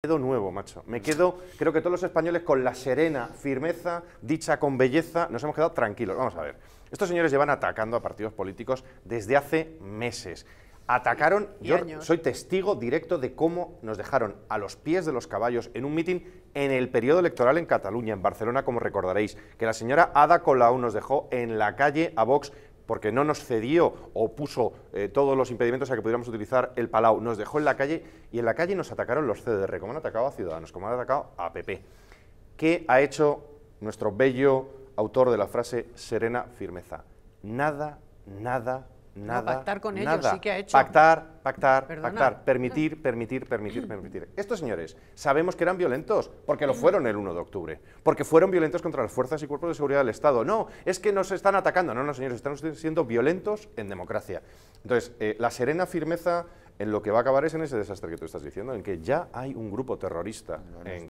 Me quedo nuevo, macho. Me quedo, creo que todos los españoles con la serena firmeza, dicha con belleza, nos hemos quedado tranquilos. Vamos a ver. Estos señores llevan atacando a partidos políticos desde hace meses. Atacaron, y yo soy testigo directo de cómo nos dejaron a los pies de los caballos en un mitin en el periodo electoral en Cataluña, en Barcelona, como recordaréis, que la señora Ada Colau nos dejó en la calle a Vox porque no nos cedió o puso eh, todos los impedimentos a que pudiéramos utilizar el Palau, nos dejó en la calle y en la calle nos atacaron los CDR, como han atacado a Ciudadanos, como han atacado a PP. ¿Qué ha hecho nuestro bello autor de la frase serena firmeza? Nada, nada, pactar con ellos, sí que ha hecho. Pactar, pactar, pactar. Permitir, permitir, permitir, permitir. Estos señores, sabemos que eran violentos, porque lo fueron el 1 de octubre, porque fueron violentos contra las fuerzas y cuerpos de seguridad del Estado. No, es que nos están atacando. No, no, señores, están siendo violentos en democracia. Entonces, eh, la serena firmeza en lo que va a acabar es en ese desastre que tú estás diciendo, en que ya hay un grupo terrorista en